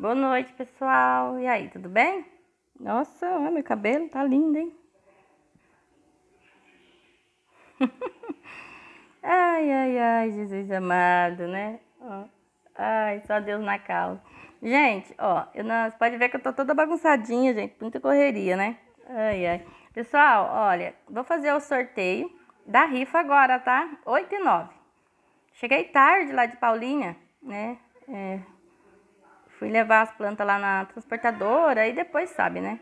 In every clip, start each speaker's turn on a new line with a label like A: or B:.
A: Boa noite, pessoal. E aí, tudo bem? Nossa, olha, meu cabelo tá lindo, hein? ai, ai, ai, Jesus amado, né? ai, só Deus na causa. Gente, ó, eu não, pode ver que eu tô toda bagunçadinha, gente. Muita correria, né? Ai, ai. Pessoal, olha, vou fazer o sorteio da rifa agora, tá? 8 e 9. Cheguei tarde lá de Paulinha, né? É, Fui levar as plantas lá na transportadora e depois sabe, né?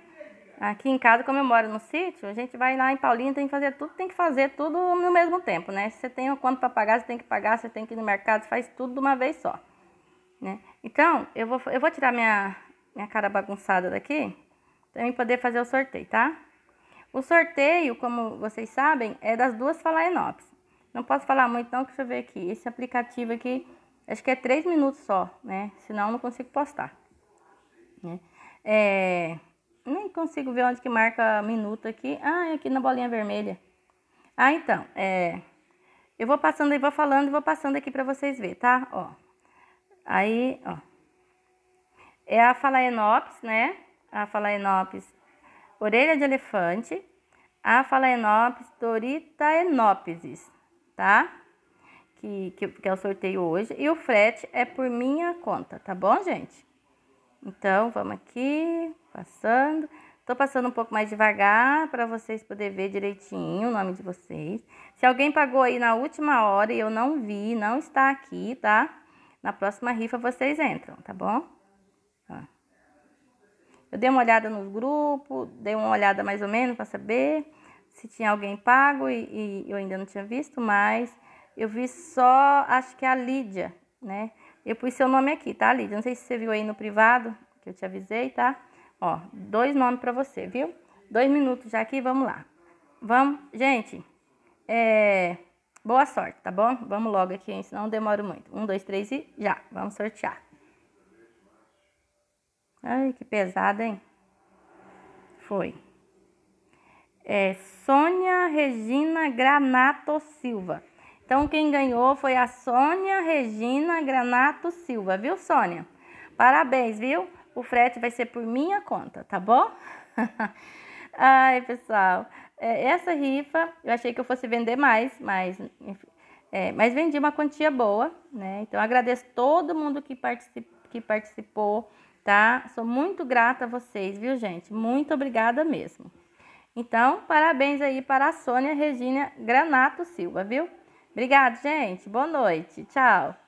A: Aqui em casa, como eu moro no sítio, a gente vai lá em Paulina, tem que fazer tudo, tem que fazer tudo no mesmo tempo, né? Se você tem o quanto para pagar, você tem que pagar, você tem que ir no mercado, você faz tudo de uma vez só, né? Então, eu vou, eu vou tirar minha, minha cara bagunçada daqui, para mim poder fazer o sorteio, tá? O sorteio, como vocês sabem, é das duas Falaenops. Não posso falar muito não, deixa eu ver aqui. Esse aplicativo aqui Acho que é três minutos só, né? Senão eu não consigo postar. Né? É, nem consigo ver onde que marca minuto aqui. Ah, é aqui na bolinha vermelha. Ah, então, é, eu vou passando e vou falando e vou passando aqui para vocês ver, tá? Ó. Aí, ó. É a Falaenops, né? A Falaenops orelha de elefante, a Falaenops doritaenopsis, tá? que, que, que é o sorteio hoje. E o frete é por minha conta, tá bom, gente? Então, vamos aqui, passando. Tô passando um pouco mais devagar para vocês poderem ver direitinho o nome de vocês. Se alguém pagou aí na última hora e eu não vi, não está aqui, tá? Na próxima rifa vocês entram, tá bom? Eu dei uma olhada nos grupos, dei uma olhada mais ou menos para saber se tinha alguém pago e, e eu ainda não tinha visto, mas eu vi só, acho que é a Lídia, né? Eu pus seu nome aqui, tá, Lídia? Não sei se você viu aí no privado, que eu te avisei, tá? Ó, dois nomes para você, viu? Dois minutos já aqui, vamos lá. Vamos, gente, é, boa sorte, tá bom? Vamos logo aqui, hein? senão não muito. Um, dois, três e já, vamos sortear. Ai, que pesada, hein? Foi. É, Sônia Regina Granato Silva. Então, quem ganhou foi a Sônia Regina Granato Silva, viu, Sônia? Parabéns, viu? O frete vai ser por minha conta, tá bom? Ai, pessoal, é, essa rifa eu achei que eu fosse vender mais, mas, enfim, é, mas vendi uma quantia boa, né? Então, agradeço todo mundo que, particip, que participou, tá? Sou muito grata a vocês, viu, gente? Muito obrigada mesmo. Então, parabéns aí para a Sônia Regina Granato Silva, viu? Obrigada, gente. Boa noite. Tchau.